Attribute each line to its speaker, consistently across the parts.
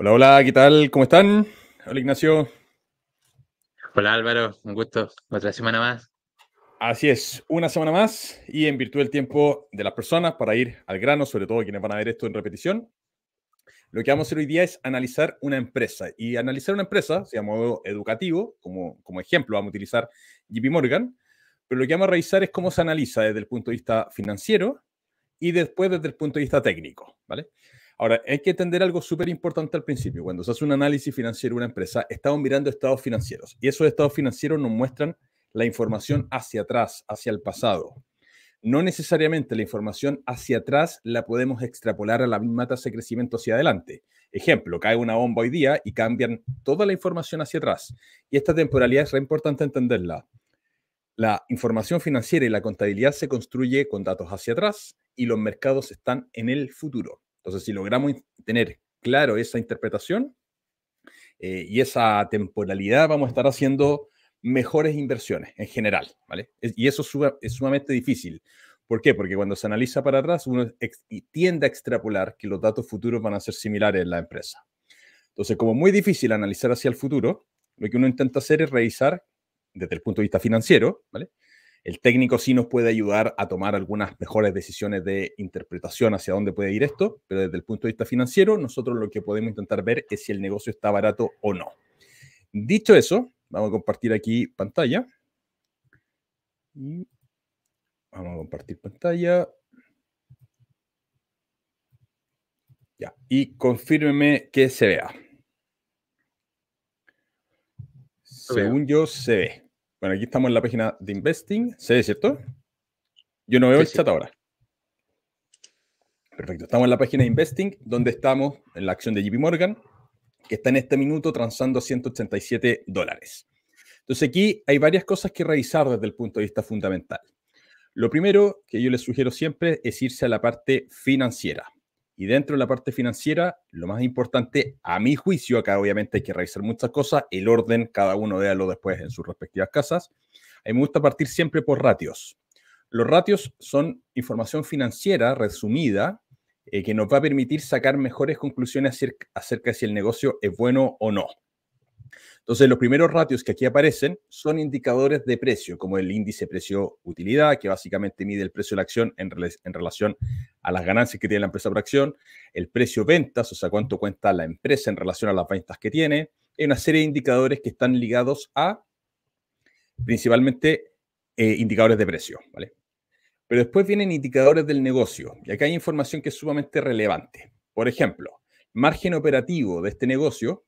Speaker 1: Hola, hola, ¿qué tal? ¿Cómo están?
Speaker 2: Hola Ignacio. Hola Álvaro, un gusto. Otra semana más. Así es,
Speaker 1: una semana más y en virtud del tiempo de las personas para ir al grano, sobre todo quienes van a ver esto en repetición, lo que vamos a hacer hoy día es analizar una empresa. Y analizar una empresa, sea modo educativo, como, como ejemplo vamos a utilizar JP Morgan, pero lo que vamos a revisar es cómo se analiza desde el punto de vista financiero y después desde el punto de vista técnico, ¿vale? Ahora, hay que entender algo súper importante al principio. Cuando se hace un análisis financiero de una empresa, estamos mirando estados financieros y esos estados financieros nos muestran la información hacia atrás, hacia el pasado. No necesariamente la información hacia atrás la podemos extrapolar a la misma tasa de crecimiento hacia adelante. Ejemplo, cae una bomba hoy día y cambian toda la información hacia atrás. Y esta temporalidad es re importante entenderla. La información financiera y la contabilidad se construye con datos hacia atrás y los mercados están en el futuro. Entonces, si logramos tener claro esa interpretación eh, y esa temporalidad, vamos a estar haciendo mejores inversiones en general, ¿vale? y eso es sumamente difícil. ¿Por qué? Porque cuando se analiza para atrás, uno tiende a extrapolar que los datos futuros van a ser similares en la empresa. Entonces, como muy difícil analizar hacia el futuro, lo que uno intenta hacer es revisar desde el punto de vista financiero, ¿vale? El técnico sí nos puede ayudar a tomar algunas mejores decisiones de interpretación hacia dónde puede ir esto, pero desde el punto de vista financiero, nosotros lo que podemos intentar ver es si el negocio está barato o no. Dicho eso, vamos a compartir aquí pantalla. Vamos a compartir pantalla. Ya, y confírmeme que se vea. Según yo, se ve. Bueno, aquí estamos en la página de Investing. ¿Se ve, cierto? Yo no veo el chat ahora. Perfecto. Estamos en la página de Investing, donde estamos en la acción de JP Morgan, que está en este minuto transando 187 dólares. Entonces aquí hay varias cosas que revisar desde el punto de vista fundamental. Lo primero que yo les sugiero siempre es irse a la parte financiera. Y dentro de la parte financiera, lo más importante, a mi juicio, acá obviamente hay que revisar muchas cosas, el orden, cada uno véalo después en sus respectivas casas. A mí me gusta partir siempre por ratios. Los ratios son información financiera resumida eh, que nos va a permitir sacar mejores conclusiones acerca, acerca de si el negocio es bueno o no. Entonces, los primeros ratios que aquí aparecen son indicadores de precio, como el índice precio-utilidad, que básicamente mide el precio de la acción en, relación a las ganancias que tiene la empresa por acción, el precio-ventas, o sea, cuánto cuenta la empresa en relación a las ventas que tiene, y una serie de indicadores que están ligados a principalmente eh, indicadores de precio, ¿vale? Pero después vienen indicadores del negocio, y acá hay información que es sumamente relevante. Por ejemplo, margen operativo de este negocio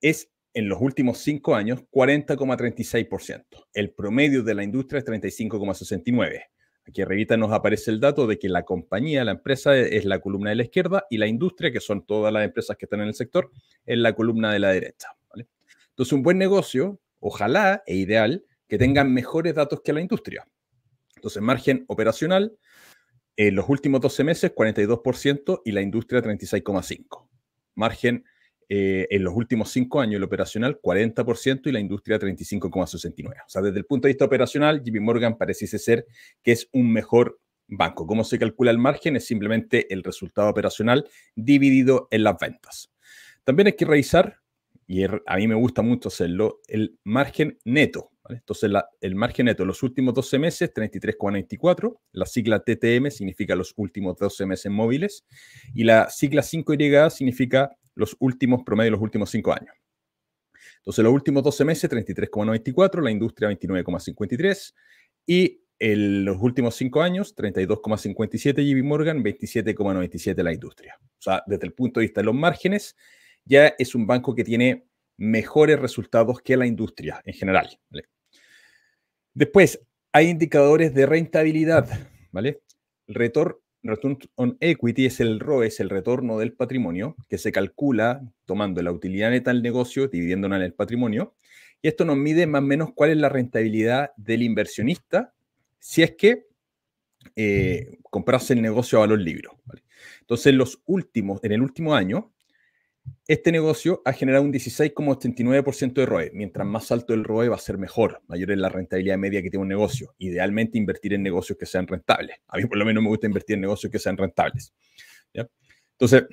Speaker 1: es en los últimos cinco años 40,36%. El promedio de la industria es 35,69%. Aquí arriba nos aparece el dato de que la compañía, la empresa es la columna de la izquierda y la industria, que son todas las empresas que están en el sector, es la columna de la derecha. Entonces, un buen negocio, ojalá e ideal, que tengan mejores datos que la industria. Entonces, margen operacional, en los últimos 12 meses 42% y la industria 36,5%. Margen eh, en los últimos cinco años, el operacional 40% y la industria 35,69%. O sea, desde el punto de vista operacional, JP Morgan pareciese ser que es un mejor banco. ¿Cómo se calcula el margen? Es simplemente el resultado operacional dividido en las ventas. También hay que revisar, y a mí me gusta mucho hacerlo, el margen neto. Entonces, el margen neto en los últimos 12 meses, 33,94. La sigla TTM significa los últimos 12 meses móviles. Y la sigla 5Y significa los últimos promedios, los últimos cinco años. Entonces, los últimos 12 meses, 33,94, la industria 29,53 y en los últimos cinco años, 32,57 JB Morgan, 27,97 la industria. O sea, desde el punto de vista de los márgenes, ya es un banco que tiene mejores resultados que la industria en general. Después, hay indicadores de rentabilidad, ¿vale? retorno... Return on Equity es el ROE, es el retorno del patrimonio, que se calcula tomando la utilidad neta del negocio, dividiéndola en el patrimonio. Y esto nos mide más o menos cuál es la rentabilidad del inversionista si es que eh, mm. comprase el negocio a valor libro. Entonces, los últimos, en el último año, este negocio ha generado un 16,89% de ROE. Mientras más alto el ROE va a ser mejor, mayor es la rentabilidad media que tiene un negocio. Idealmente invertir en negocios que sean rentables. A mí por lo menos me gusta invertir en negocios que sean rentables. Entonces,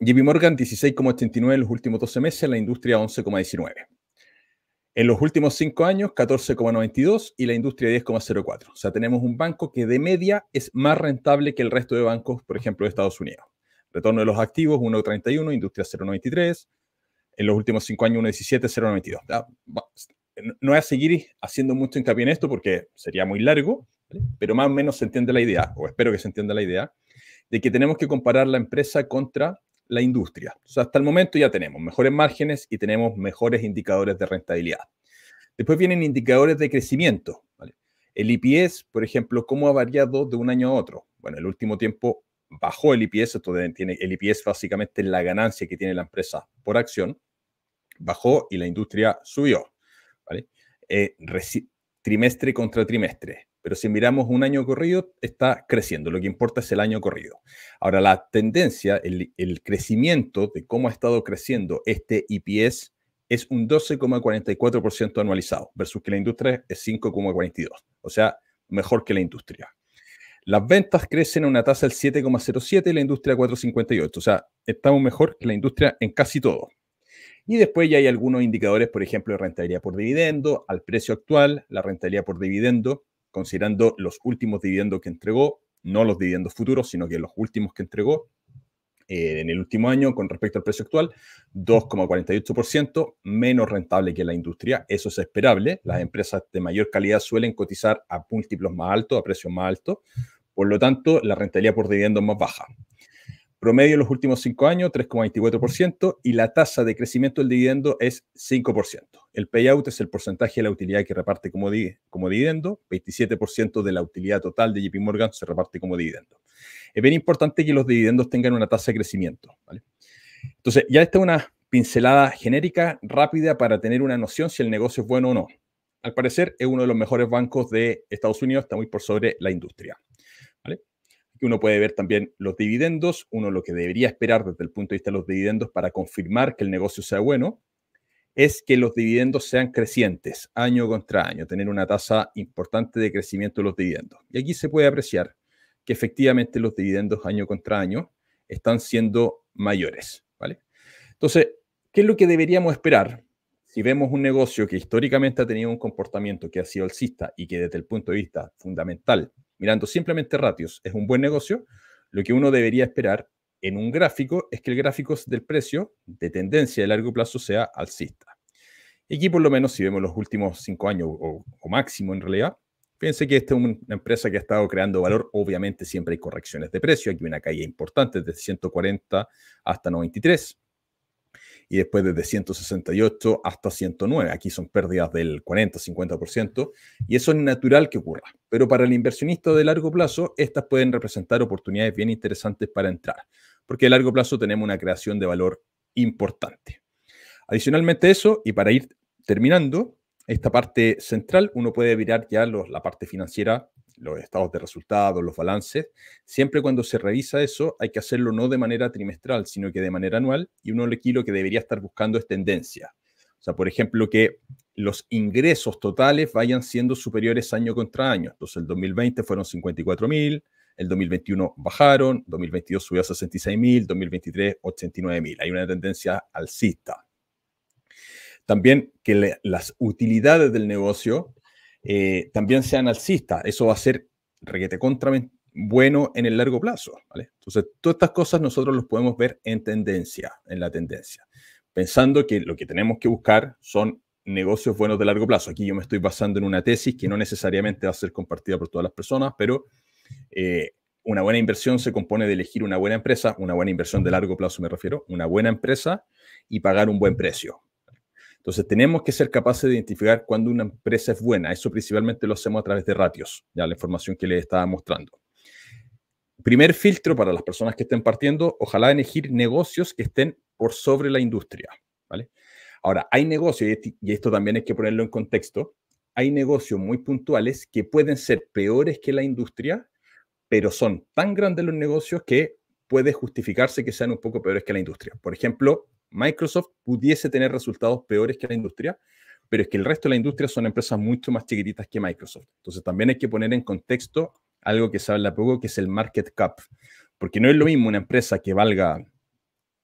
Speaker 1: JP Morgan 16,89 en los últimos 12 meses, la industria 11,19. En los últimos 5 años 14,92 y la industria 10,04. O sea, tenemos un banco que de media es más rentable que el resto de bancos, por ejemplo, de Estados Unidos. Retorno de los activos, 1,31, industria 0,93. En los últimos cinco años, 1,17, 0,92. Eh, no voy a seguir haciendo mucho hincapié en esto porque sería muy largo, pero más o menos se entiende la idea, o espero que se entienda la idea, de que tenemos que comparar la empresa contra la industria. hasta el momento ya tenemos mejores márgenes y tenemos mejores indicadores de rentabilidad. Después vienen indicadores de crecimiento. El IPS, por ejemplo, cómo ha variado de un año a otro. Bueno, el último tiempo bajó el IPS, esto tiene, el IPS básicamente es la ganancia que tiene la empresa por acción, bajó y la industria subió, eh, trimestre contra trimestre, pero si miramos un año corrido, está creciendo, lo que importa es el año corrido. Ahora, la tendencia, el, el crecimiento de cómo ha estado creciendo este IPS es un 12,44% anualizado, versus que la industria es 5,42%, o sea, mejor que la industria. Las ventas crecen a una tasa del 7,07 y la industria 4,58. O sea, estamos mejor que la industria en casi todo. Y después ya hay algunos indicadores, por ejemplo, de rentabilidad por dividendo, al precio actual, la rentabilidad por dividendo, considerando los últimos dividendos que entregó, no los dividendos futuros, sino que los últimos que entregó, eh, en el último año con respecto al precio actual, 2,48%, menos rentable que la industria. Eso es esperable. Las empresas de mayor calidad suelen cotizar a múltiplos más altos, a precios más altos. Por lo tanto, la rentabilidad por dividendo es más baja. Promedio en los últimos cinco años, 3,24%, y la tasa de crecimiento del dividendo es 5%. El payout es el porcentaje de la utilidad que reparte como, como dividendo, 27% de la utilidad total de JP Morgan se reparte como dividendo. Es bien importante que los dividendos tengan una tasa de crecimiento. Entonces, ya esta es una pincelada genérica, rápida, para tener una noción si el negocio es bueno o no. Al parecer, es uno de los mejores bancos de Estados Unidos, está muy por sobre la industria uno puede ver también los dividendos, uno lo que debería esperar desde el punto de vista de los dividendos para confirmar que el negocio sea bueno, es que los dividendos sean crecientes año contra año, tener una tasa importante de crecimiento de los dividendos. Y aquí se puede apreciar que efectivamente los dividendos año contra año están siendo mayores, ¿vale? Entonces, ¿qué es lo que deberíamos esperar? Si vemos un negocio que históricamente ha tenido un comportamiento que ha sido alcista y que desde el punto de vista fundamental mirando simplemente ratios, es un buen negocio, lo que uno debería esperar en un gráfico es que el gráfico del precio de tendencia de largo plazo sea alcista. Y aquí por lo menos si vemos los últimos cinco años o, máximo en realidad, fíjense que esta es una empresa que ha estado creando valor, obviamente siempre hay correcciones de precio, aquí hay una caída importante de 140 hasta 93, y después desde 168 hasta 109. Aquí son pérdidas del 40-50% y eso es natural que ocurra. Pero para el inversionista de largo plazo, estas pueden representar oportunidades bien interesantes para entrar, porque a largo plazo tenemos una creación de valor importante. Adicionalmente eso, y para ir terminando, esta parte central, uno puede mirar ya la parte financiera los estados de resultados, los balances, siempre cuando se revisa eso hay que hacerlo no de manera trimestral, sino que de manera anual y uno aquí lo que debería estar buscando es tendencia. O sea, por ejemplo, que los ingresos totales vayan siendo superiores año contra año. Entonces, el 2020 fueron 54 mil, el 2021 bajaron, 2022 subió a 66 mil, 2023 89 mil. Hay una tendencia alcista. También que las utilidades del negocio eh, también sean alcistas. Eso va a ser reguete contra bueno en el largo plazo. Entonces, todas estas cosas nosotros los podemos ver en tendencia, en la tendencia, pensando que lo que tenemos que buscar son negocios buenos de largo plazo. Aquí yo me estoy basando en una tesis que no necesariamente va a ser compartida por todas las personas, pero eh, una buena inversión se compone de elegir una buena empresa, una buena inversión de largo plazo me refiero, una buena empresa y pagar un buen precio. Entonces, tenemos que ser capaces de identificar cuando una empresa es buena. Eso principalmente lo hacemos a través de ratios, ya la información que les estaba mostrando. Primer filtro para las personas que estén partiendo, ojalá elegir negocios que estén por sobre la industria, ¿vale? Ahora, hay negocios, y este, esto también hay que ponerlo en contexto, hay negocios muy puntuales que pueden ser peores que la industria, pero son tan grandes los negocios que puede justificarse que sean un poco peores que la industria. Por ejemplo, Microsoft pudiese tener resultados peores que la industria, pero es que el resto de la industria son empresas mucho más chiquititas que Microsoft. Entonces también hay que poner en contexto algo que se habla poco, que es el market cap, porque no es lo mismo una empresa que valga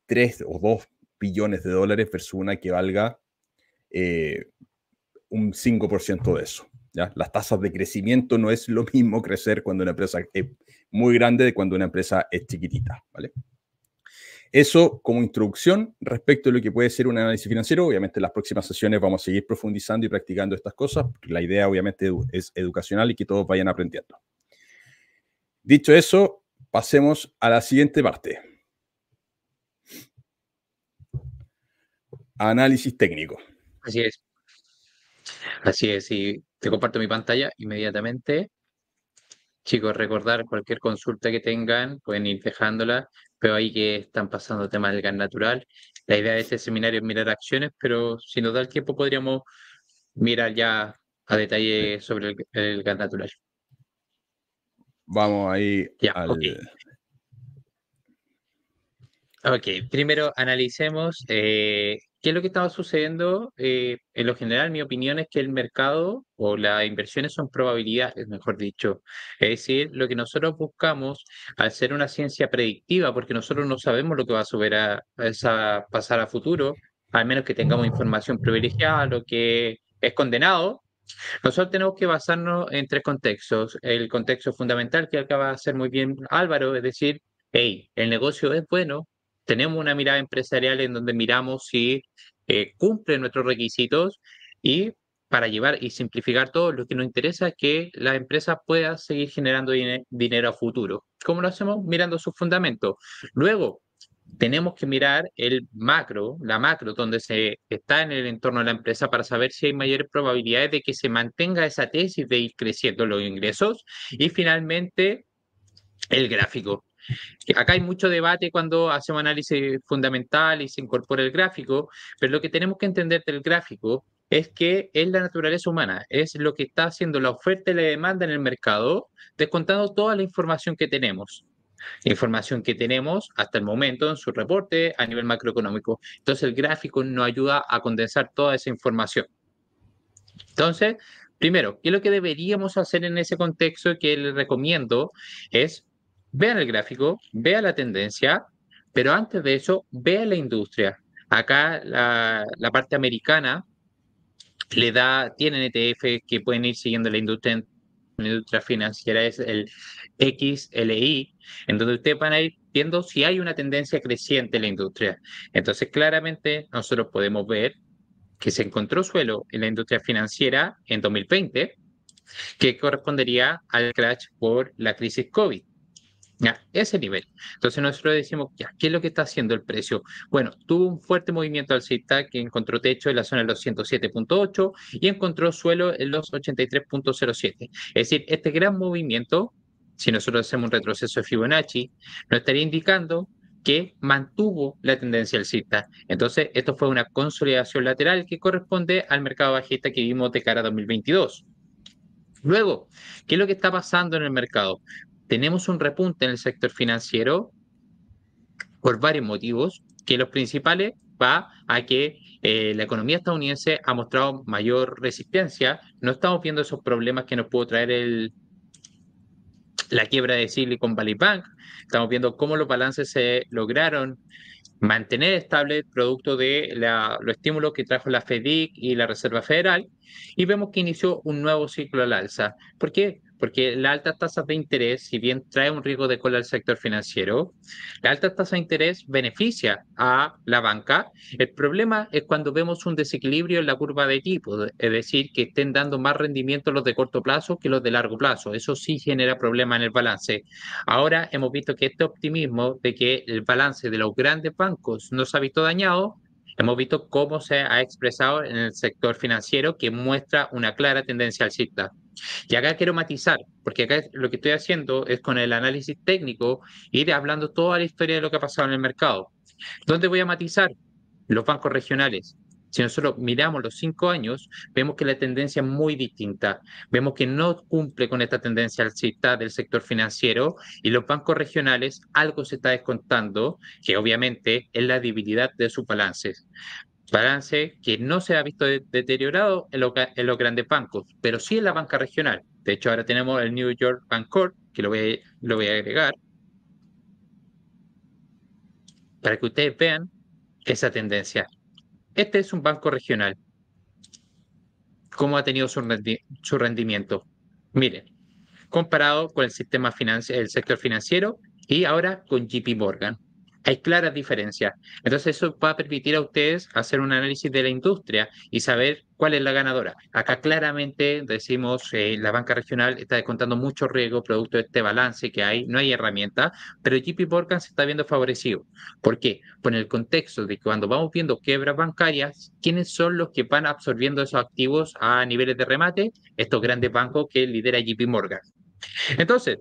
Speaker 1: 3 o 2 billones de dólares versus una que valga eh, un 5% de eso. Las tasas de crecimiento no es lo mismo crecer cuando una empresa es muy grande de cuando una empresa es chiquitita. ¿vale? Eso como introducción respecto a lo que puede ser un análisis financiero. Obviamente en las próximas sesiones vamos a seguir profundizando y practicando estas cosas. La idea obviamente es educacional y que todos vayan aprendiendo. Dicho eso, pasemos a la siguiente parte.
Speaker 2: Análisis técnico. Así es. Así es. Y te comparto mi pantalla inmediatamente. Chicos, recordar cualquier consulta que tengan, pueden ir dejándola. Pero ahí que están pasando temas del gas natural. La idea de este seminario es mirar acciones, pero si nos da el tiempo podríamos mirar ya a detalle sobre el, gas natural.
Speaker 1: Vamos ahí.
Speaker 2: ok, primero analicemos eh, ¿Qué es lo que estaba sucediendo? Eh, en lo general, mi opinión es que el mercado o las inversiones son probabilidades, mejor dicho. Es decir, lo que nosotros buscamos al ser una ciencia predictiva, porque nosotros no sabemos lo que va a, subir a, pasar a futuro, al menos que tengamos información privilegiada, lo que es condenado, nosotros tenemos que basarnos en tres contextos. El contexto fundamental que acaba de hacer muy bien Álvaro, es decir, hey, el negocio es bueno, tenemos una mirada empresarial en donde miramos si eh, cumple nuestros requisitos y para llevar y simplificar todo, lo que nos interesa es que la empresa pueda seguir generando dinero a futuro. ¿Cómo lo hacemos? Mirando sus fundamentos. Luego, tenemos que mirar el macro, la macro, donde se está en el entorno de la empresa para saber si hay mayores probabilidades de que se mantenga esa tesis de ir creciendo los ingresos. Y finalmente, el gráfico. Acá hay mucho debate cuando hacemos análisis fundamental y se incorpora el gráfico, pero lo que tenemos que entender del gráfico es que es la naturaleza humana, es lo que está haciendo la oferta y la demanda en el mercado, descontando toda la información que tenemos. Información que tenemos hasta el momento en su reporte a nivel macroeconómico. Entonces el gráfico nos ayuda a condensar toda esa información. Entonces, primero, ¿qué es lo que deberíamos hacer en ese contexto que les recomiendo? Es Vean el gráfico, vean la tendencia, pero antes de eso, vea la industria. Acá la, parte americana le da, tienen ETF que pueden ir siguiendo la industria, la industria financiera, es el XLI, en donde ustedes van a ir viendo si hay una tendencia creciente en la industria. Entonces, claramente nosotros podemos ver que se encontró suelo en la industria financiera en 2020, que correspondería al crash por la crisis COVID ese nivel. Entonces nosotros decimos, ¿qué es lo que está haciendo el precio? Bueno, tuvo un fuerte movimiento alcista que encontró techo en la zona de los 107.8 y encontró suelo en los 83.07. Es decir, este gran movimiento, si nosotros hacemos un retroceso de Fibonacci, nos estaría indicando que mantuvo la tendencia alcista. Entonces, esto fue una consolidación lateral que corresponde al mercado bajista que vimos de cara a 2022. Luego, ¿qué es lo que está pasando en el mercado? tenemos un repunte en el sector financiero por varios motivos, que los principales va a que eh, la economía estadounidense ha mostrado mayor resistencia. No estamos viendo esos problemas que nos pudo traer la quiebra de Silicon Valley Bank. Estamos viendo cómo los balances se lograron mantener estable producto de los estímulos que trajo la FEDIC y la Reserva Federal. Y vemos que inició un nuevo ciclo al alza. ¿Por qué? porque las altas tasas de interés, si bien trae un riesgo de cola al sector financiero, la alta tasa de interés beneficia a la banca. El problema es cuando vemos un desequilibrio en la curva de tipos, es decir, que estén dando más rendimiento los de corto plazo que los de largo plazo. Eso sí genera problemas en el balance. Ahora hemos visto que este optimismo de que el balance de los grandes bancos no se ha visto dañado, Hemos visto cómo se ha expresado en el sector financiero que muestra una clara tendencia al alcista. Y acá quiero matizar, porque acá lo que estoy haciendo es con el análisis técnico ir hablando toda la historia de lo que ha pasado en el mercado. ¿Dónde voy a matizar? Los bancos regionales. Si nosotros miramos los cinco años, vemos que la tendencia es muy distinta. Vemos que no cumple con esta tendencia alcista del sector financiero y los bancos regionales algo se está descontando, que obviamente es la debilidad de sus balances. Balance que no se ha visto deteriorado en, los grandes bancos, pero sí en la banca regional. De hecho, ahora tenemos el New York Bancorp, que lo voy, a, agregar, para que ustedes vean esa tendencia. Este es un banco regional. ¿Cómo ha tenido su, rendimiento? Miren, comparado con el sistema financiero, el sector financiero y ahora con JP Morgan hay claras diferencias. Entonces eso va a permitir a ustedes hacer un análisis de la industria y saber cuál es la ganadora. Acá claramente decimos, eh, la banca regional está descontando mucho riesgo producto de este balance que hay, no hay herramienta, pero JP Morgan se está viendo favorecido. ¿Por qué? Por el contexto de que cuando vamos viendo quiebras bancarias, ¿quiénes son los que van absorbiendo esos activos a niveles de remate? Estos grandes bancos que lidera JP Morgan. Entonces,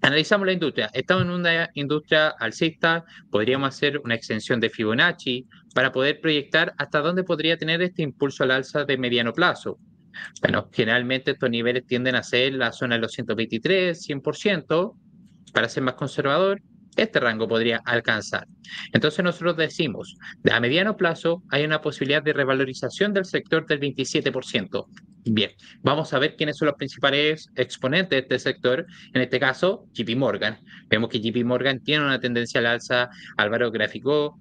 Speaker 2: Analizamos la industria. Estamos en una industria alcista, podríamos hacer una extensión de Fibonacci para poder proyectar hasta dónde podría tener este impulso al alza de mediano plazo. Bueno, generalmente estos niveles tienden a ser la zona de los 123, 100%, para ser más conservador, este rango podría alcanzar. Entonces nosotros decimos, a mediano plazo hay una posibilidad de revalorización del sector del 27%. Bien, vamos a ver quiénes son los principales exponentes de este sector. En este caso, JP Morgan. Vemos que JP Morgan tiene una tendencia al alza. Álvaro gráfico,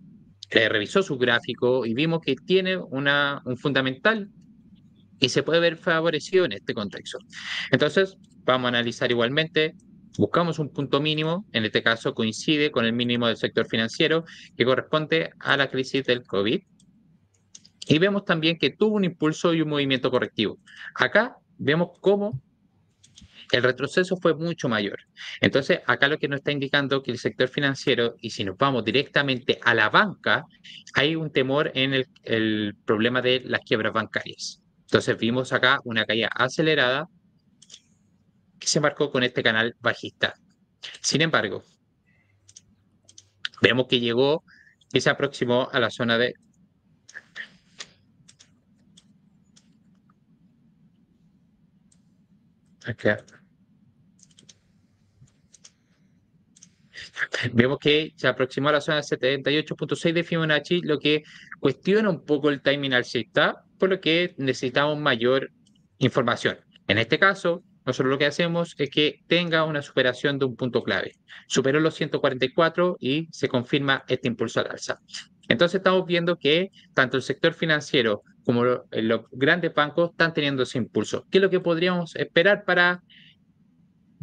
Speaker 2: eh, revisó su gráfico y vimos que tiene una, un fundamental y se puede ver favorecido en este contexto. Entonces, vamos a analizar igualmente. Buscamos un punto mínimo, en este caso coincide con el mínimo del sector financiero que corresponde a la crisis del COVID y vemos también que tuvo un impulso y un movimiento correctivo. Acá vemos cómo el retroceso fue mucho mayor. Entonces, acá lo que nos está indicando que el sector financiero, y si nos vamos directamente a la banca, hay un temor en el, el problema de las quiebras bancarias. Entonces, vimos acá una caída acelerada que se marcó con este canal bajista. Sin embargo, vemos que llegó y se aproximó a la zona de Vemos que se aproximó a la zona 78.6 de Fibonacci, lo que cuestiona un poco el timing alcista, por lo que necesitamos mayor información. En este caso, nosotros lo que hacemos es que tenga una superación de un punto clave. Superó los 144 y se confirma este impulso al alza. Entonces estamos viendo que tanto el sector financiero como eh, los grandes bancos están teniendo ese impulso. ¿Qué es lo que podríamos esperar para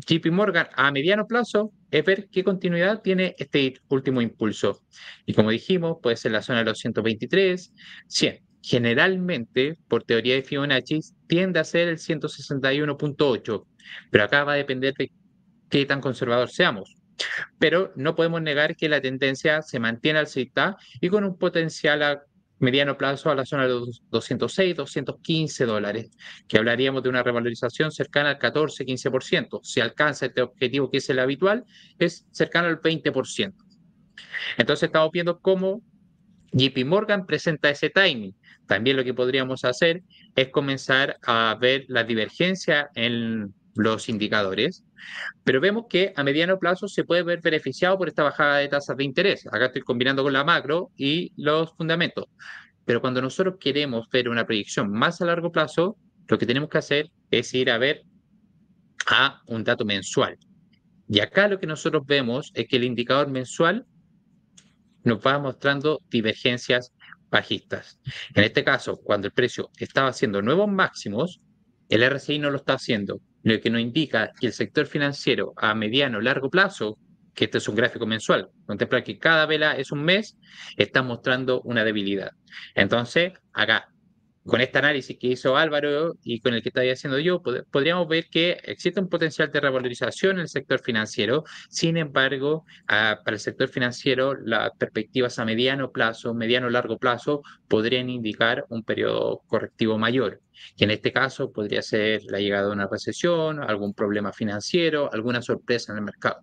Speaker 2: JP Morgan a mediano plazo? Es ver qué continuidad tiene este último impulso. Y como dijimos, puede ser la zona de los 123, 100. Generalmente, por teoría de Fibonacci, tiende a ser el 161.8, pero acá va a depender de qué tan conservador seamos. Pero no podemos negar que la tendencia se mantiene al alcista y con un potencial a mediano plazo a la zona de los 206, 215 dólares, que hablaríamos de una revalorización cercana al 14, 15%. Si alcanza este objetivo, que es el habitual, es cercano al 20%. Entonces estamos viendo cómo JP Morgan presenta ese timing. También lo que podríamos hacer es comenzar a ver la divergencia en los indicadores, pero vemos que a mediano plazo se puede ver beneficiado por esta bajada de tasas de interés. Acá estoy combinando con la macro y los fundamentos. Pero cuando nosotros queremos ver una proyección más a largo plazo, lo que tenemos que hacer es ir a ver a un dato mensual. Y acá lo que nosotros vemos es que el indicador mensual nos va mostrando divergencias bajistas. En este caso, cuando el precio estaba haciendo nuevos máximos, el RSI no lo está haciendo lo que nos indica que el sector financiero a mediano o largo plazo, que este es un gráfico mensual, contemplar que cada vela es un mes, está mostrando una debilidad. Entonces, acá con este análisis que hizo Álvaro y con el que estoy haciendo yo, podríamos ver que existe un potencial de revalorización en el sector financiero. Sin embargo, ah, para el sector financiero, las perspectivas a mediano plazo, mediano largo plazo, podrían indicar un periodo correctivo mayor, que en este caso podría ser la llegada de una recesión, algún problema financiero, alguna sorpresa en el mercado.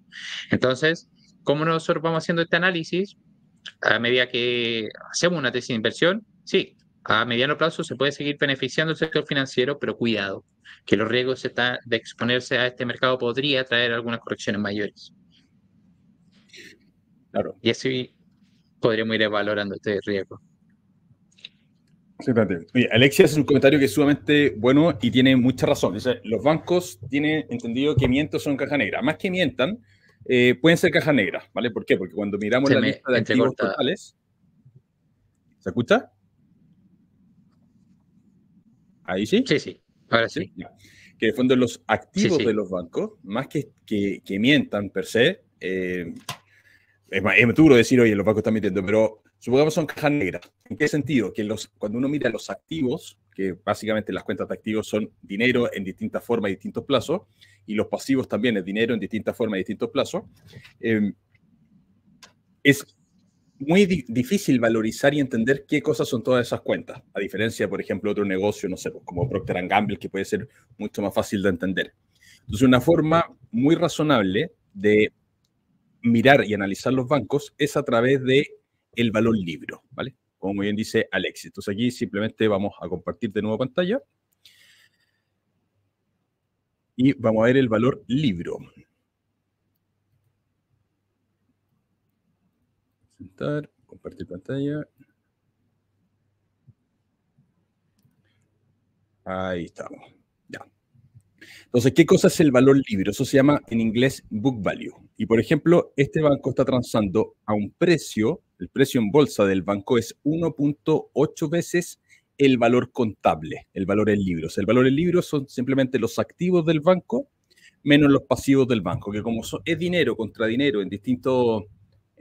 Speaker 2: Entonces, ¿cómo nosotros vamos haciendo este análisis? A medida que hacemos una tesis de inversión, sí, a mediano plazo se puede seguir beneficiando el sector financiero, pero cuidado, que los riesgos de exponerse a este mercado podría traer algunas correcciones mayores. Claro. Y así podríamos ir valorando este riesgo.
Speaker 1: Exactamente. Alexia es un comentario que es sumamente bueno y tiene mucha razón. los bancos tienen entendido que mientos son caja negra. Más que mientan, eh, pueden ser caja negra, ¿vale? ¿Por qué? Porque cuando miramos la lista de activos ¿Se escucha? ¿Ahí sí? Sí, sí. Ahora sí. Que de fondo los activos de los bancos, más que, que, mientan per se, eh, es, más, duro decir, oye, los bancos están mintiendo, pero supongamos son cajas negras. ¿En qué sentido? Que los, cuando uno mira los activos, que básicamente las cuentas de activos son dinero en distintas formas y distintos plazos, y los pasivos también es dinero en distintas formas y distintos plazos, eh, es muy difícil valorizar y entender qué cosas son todas esas cuentas, a diferencia, por ejemplo, de otro negocio, no sé, pues, como Procter Gamble, que puede ser mucho más fácil de entender. Entonces, una forma muy razonable de mirar y analizar los bancos es a través de el valor libro, ¿vale? Como muy bien dice Alexis. Entonces, aquí simplemente vamos a compartir de nuevo pantalla. Y vamos a ver el valor libro. compartir pantalla. Ahí estamos. Ya. Entonces, ¿qué cosa es el valor libre? Eso se llama en inglés book value. Y por ejemplo, este banco está transando a un precio, el precio en bolsa del banco es 1.8 veces el valor contable, el valor en libros. El valor en libros son simplemente los activos del banco menos los pasivos del banco, que como es dinero contra dinero en distintos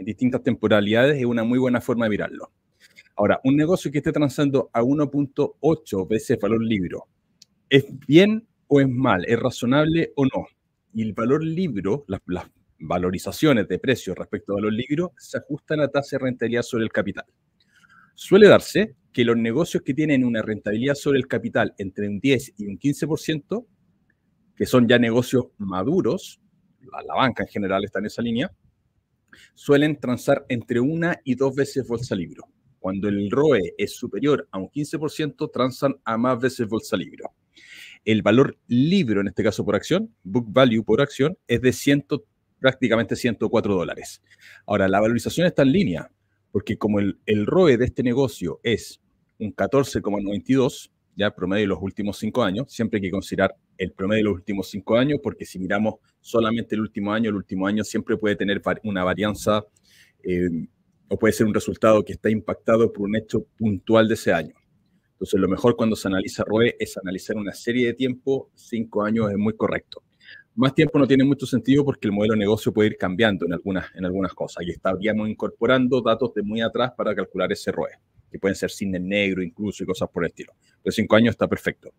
Speaker 1: en distintas temporalidades es una muy buena forma de mirarlo. Ahora, un negocio que esté transando a 1.8 veces valor libro, ¿es bien o es mal? ¿Es razonable o no? Y el valor libro, las, valorizaciones de precios respecto a valor libro, se ajustan a tasa de rentabilidad sobre el capital. Suele darse que los negocios que tienen una rentabilidad sobre el capital entre un 10 y un 15%, que son ya negocios maduros, la banca en general está en esa línea, suelen transar entre una y dos veces bolsa libro. Cuando el ROE es superior a un 15%, transan a más veces bolsa libro. El valor libro, en este caso por acción, book value por acción, es de 100, prácticamente 104 dólares. Ahora, la valorización está en línea, porque como el, el ROE de este negocio es un 14,92, ya promedio de los últimos cinco años. Siempre hay que considerar el promedio de los últimos cinco años, porque si miramos solamente el último año, el último año siempre puede tener una varianza eh, o puede ser un resultado que está impactado por un hecho puntual de ese año. Entonces, lo mejor cuando se analiza ROE es analizar una serie de tiempo. Cinco años es muy correcto. Más tiempo no tiene mucho sentido porque el modelo de negocio puede ir cambiando en algunas, en algunas cosas y estaríamos incorporando datos de muy atrás para calcular ese ROE, que pueden ser cine negro incluso y cosas por el estilo de cinco años está perfecto.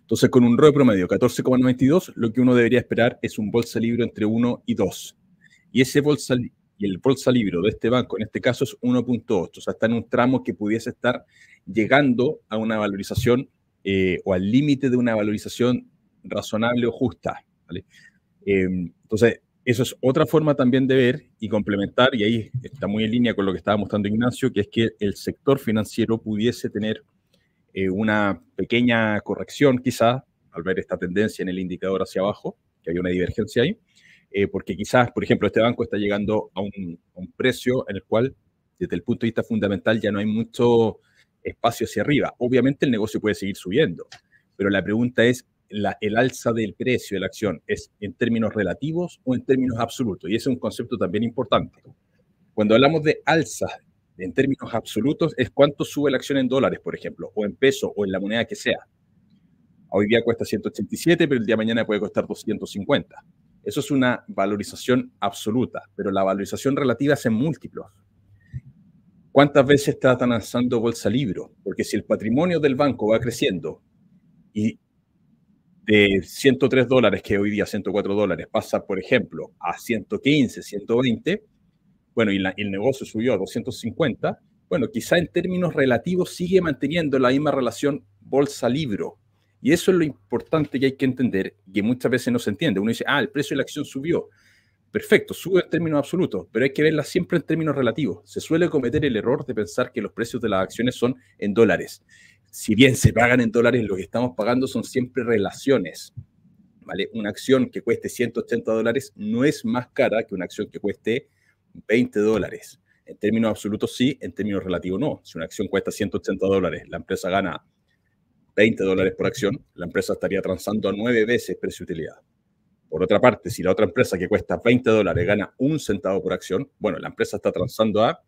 Speaker 1: Entonces, con un ROE promedio 14,92, lo que uno debería esperar es un bolsa libro entre 1 y 2. Y ese bolsa y el bolsa libro de este banco, en este caso, es 1.8, o sea, está en un tramo que pudiese estar llegando a una valorización eh, o al límite de una valorización razonable o justa. Em, entonces, eso es otra forma también de ver y complementar, y ahí está muy en línea con lo que estaba mostrando Ignacio, que es que el sector financiero pudiese tener eh, una pequeña corrección quizás al ver esta tendencia en el indicador hacia abajo, que hay una divergencia ahí, eh, porque quizás, por ejemplo, este banco está llegando a un, precio en el cual, desde el punto de vista fundamental, ya no hay mucho espacio hacia arriba. Obviamente el negocio puede seguir subiendo, pero la pregunta es, ¿el alza del precio de la acción es en términos relativos o en términos absolutos? Y ese es un concepto también importante. Cuando hablamos de alza en términos absolutos es cuánto sube la acción en dólares, por ejemplo, o en peso, o en la moneda que sea. Hoy día cuesta 187, pero el día mañana puede costar 250. Eso es una valorización absoluta, pero la valorización relativa es en múltiplos. ¿Cuántas veces está lanzando bolsa libro? Porque si el patrimonio del banco va creciendo y de 103 dólares, que hoy día 104 dólares, pasa, por ejemplo, a 115, 120, bueno, y, el negocio subió a 250, bueno, quizá en términos relativos sigue manteniendo la misma relación bolsa-libro. Y eso es lo importante que hay que entender, que muchas veces no se entiende. Uno dice, ah, el precio de la acción subió. Perfecto, sube en términos absolutos, pero hay que verla siempre en términos relativos. Se suele cometer el error de pensar que los precios de las acciones son en dólares. Si bien se pagan en dólares, lo que estamos pagando son siempre relaciones. ¿vale? Una acción que cueste 180 dólares no es más cara que una acción que cueste 20 dólares. En términos absolutos sí, en términos relativos no. Si una acción cuesta 180 dólares, la empresa gana 20 dólares por acción, la empresa estaría transando a 9 veces precio utilidad. Por otra parte, si la otra empresa que cuesta 20 dólares gana un centavo por acción, bueno, la empresa está transando a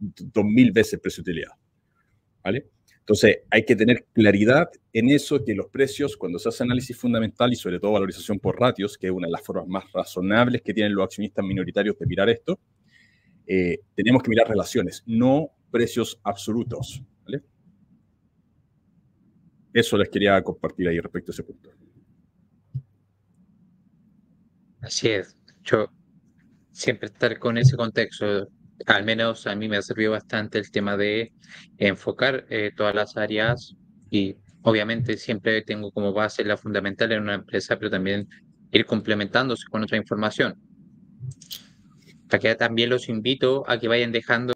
Speaker 1: 2.000 veces precio utilidad. ¿Vale? Entonces, hay que tener claridad en eso, que los precios, cuando se hace análisis fundamental y sobre todo valorización por ratios, que es una de las formas más razonables que tienen los accionistas minoritarios de mirar esto, eh, tenemos que mirar relaciones, no precios absolutos. Eso les quería compartir ahí respecto a ese punto.
Speaker 2: Así es. Yo siempre estar con ese contexto al menos a mí me ha servido bastante el tema de enfocar eh, todas las áreas y obviamente siempre tengo como base la fundamental en una empresa, pero también ir complementándose con otra información. Acá también los invito a que vayan dejando